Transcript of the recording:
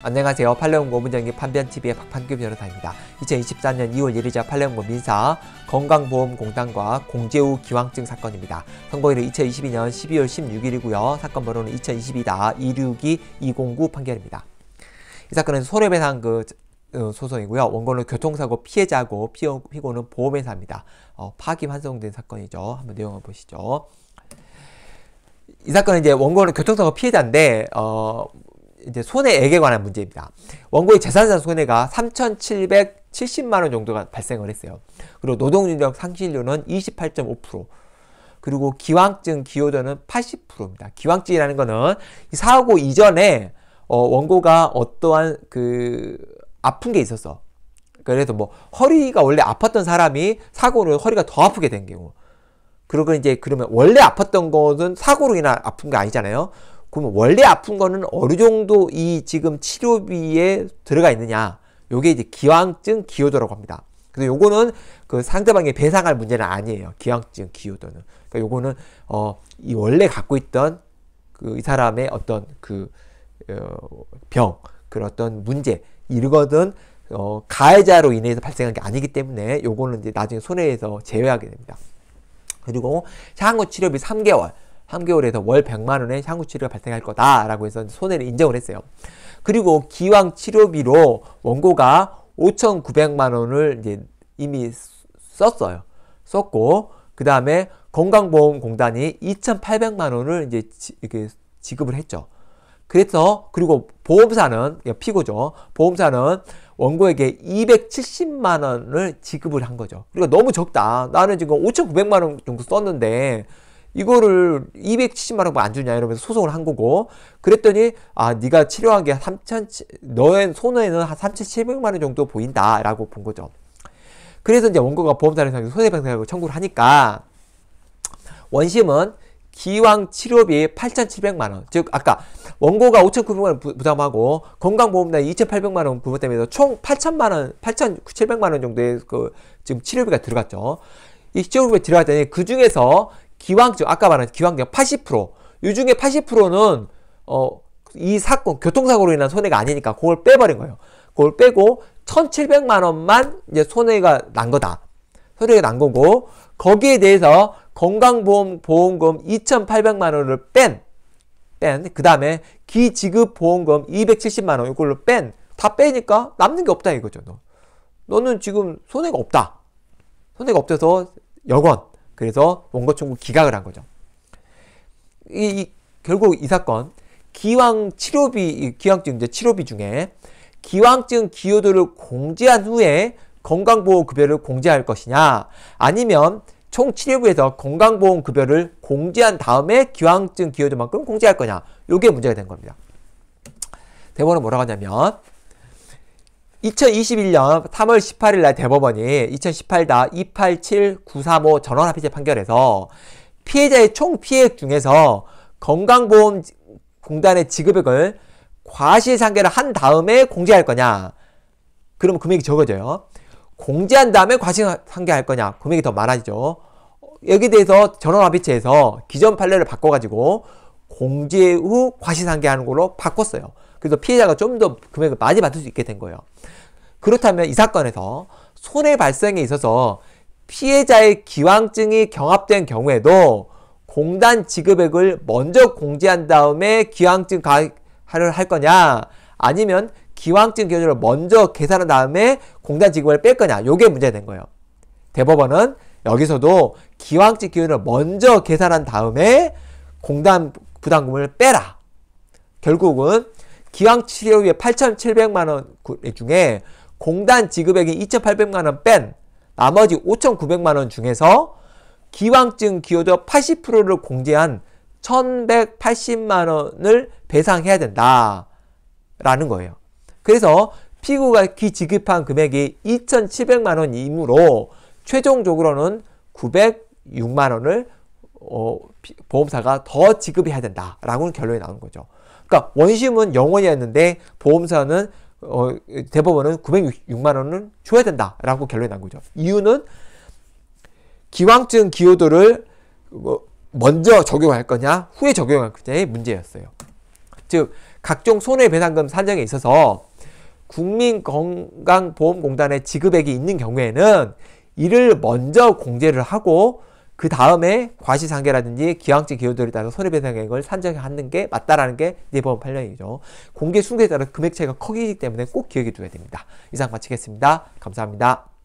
안녕하세요. 팔레옹고 문정기 판변TV의 박판규 변호사입니다. 2024년 2월 1일자 팔레옹고 민사 건강보험공단과 공제후 기왕증 사건입니다. 선고일은 2022년 12월 16일이고요. 사건 번호는 2022-262-209 판결입니다. 이 사건은 손해배상 그 어, 소송이고요. 원고는 교통사고 피해자고 피고는 보험회사입니다. 어, 파기환송된 사건이죠. 한번 내용을 보시죠. 이 사건은 이제 원고는 교통사고 피해자인데 어, 이제 손해액에 관한 문제입니다. 원고의 재산상 손해가 3,770만 원 정도가 발생을 했어요. 그리고 노동인력 상실료는 28.5%, 그리고 기왕증 기여도는 80%입니다. 기왕증이라는 거는 사고 이전에 어, 원고가 어떠한 그 아픈 게 있었어. 그래서 뭐 허리가 원래 아팠던 사람이 사고로 허리가 더 아프게 된 경우. 그리고 이제 그러면 원래 아팠던 것은 사고로 인한 아픈 게 아니잖아요. 그럼 원래 아픈 거는 어느 정도 이 지금 치료비에 들어가 있느냐. 요게 이제 기왕증 기여도라고 합니다. 그래서 요거는 그 상대방의 배상할 문제는 아니에요. 기왕증 기여도는. 그러니까 요거는 어 이 원래 갖고 있던 그 이 사람의 어떤 그 어, 병, 그런 어떤 문제 이거든 르 어, 가해자로 인해서 발생한 게 아니기 때문에 요거는 이제 나중에 손해에서 제외하게 됩니다. 그리고 향후 치료비 3개월 3개월에서 월 100만 원의 향후 치료가 발생할 거다라고 해서 손해를 인정을 했어요. 그리고 기왕 치료비로 원고가 5,900만 원을 이제 이미 썼어요. 썼고 그 다음에 건강보험공단이 2,800만 원을 이제 지, 이렇게 지급을 했죠. 그래서 그리고 보험사는 피고죠. 보험사는 원고에게 270만 원을 지급을 한 거죠. 그러니까 너무 적다. 나는 지금 5,900만 원 정도 썼는데 이거를 270만 원안 뭐 주냐 이러면서 소송을 한 거고 그랬더니 아 네가 치료한 게 3천 너의 손해는 한 3,700만 원 정도 보인다라고 본 거죠. 그래서 이제 원고가 보험사에서 손해배상을 청구를 하니까 원심은 기왕 치료비 8,700만 원. 즉 아까 원고가 5,900만 원 부담하고 건강보험단이 2,800만 원부담해서총 8,000만 원, 8,700만 원 정도의 그 지금 치료비가 들어갔죠. 이 치료비가 들어갔더니 그 중에서 기왕증 아까 말한 기왕증 80%이 중에 80%는 어 이 사건 교통사고로 인한 손해가 아니니까 그걸 빼버린 거예요. 그걸 빼고 1,700만 원만 이제 손해가 난 거다. 손해가 난 거고 거기에 대해서 건강보험 보험금 2,800만 원을 뺀 뺀, 그 다음에 기지급 보험금 270만원 이걸로 뺀, 다 빼니까 남는 게 없다 이거죠. 너. 너는 지금 손해가 없다. 손해가 없어서 여건. 그래서 원거총구 기각을 한 거죠. 이, 이, 결국 이 사건 기왕 치료비 기왕증 치료비 중에 기왕증 기여도를 공제한 후에 건강보험급여를 공제할 것이냐 아니면 총치료부에서 건강보험급여를 공제한 다음에 기왕증 기여도만큼 공제할 거냐 요게 문제가 된 겁니다. 대법은 뭐라고 하냐면 2021년 3월 18일 날 대법원이 2 0 1 8 287935 전원 합의체 판결에서 피해자의 총 피해액 중에서 건강보험공단의 지급액을 과실상계를한 다음에 공제할 거냐 그러면 금액이 적어져요 공제한 다음에 과실상계할 거냐 금액이 더 많아지죠 여기에 대해서 전원합의체에서 기존 판례를 바꿔가지고 공제 후과실상계하는 걸로 바꿨어요 그래서 피해자가 좀 더 금액을 많이 받을 수 있게 된 거예요. 그렇다면 이 사건에서 손해 발생에 있어서 피해자의 기왕증이 경합된 경우에도 공단 지급액을 먼저 공제한 다음에 기왕증 가를 할 거냐 아니면 기왕증 기준을 먼저 계산한 다음에 공단 지급을 뺄 거냐 요게 문제된 거예요. 대법원은 여기서도 기왕증 기준을 먼저 계산한 다음에 공단 부담금을 빼라. 결국은 기왕치료 위해 8,700만 원 중에 공단 지급액이 2,800만 원 뺀 나머지 5,900만 원 중에서 기왕증 기여도 80%를 공제한 1,180만 원을 배상해야 된다. 라는 거예요. 그래서 피고가 기지급한 금액이 2,700만 원이므로 최종적으로는 906만 원을 어, 보험사가 더 지급해야 된다라고 결론이 나온 거죠. 그러니까 원심은 영원이었는데 보험사는 어, 대법원은 906만 원을 줘야 된다라고 결론이 난 거죠. 이유는 기왕증 기호도를 뭐 먼저 적용할 거냐 후에 적용할 거냐의 문제였어요. 즉 각종 손해배상금 산정에 있어서 국민건강보험공단에 지급액이 있는 경우에는 이를 먼저 공제를 하고 그 다음에 과시상계라든지 기왕제 기여들에 따라서 손해배상액을 산정하는 게 맞다라는 게대번원 판례이죠. 공개 순계에 따라 금액 차이가 크기 때문에 꼭 기억해 두어야 됩니다. 이상 마치겠습니다. 감사합니다.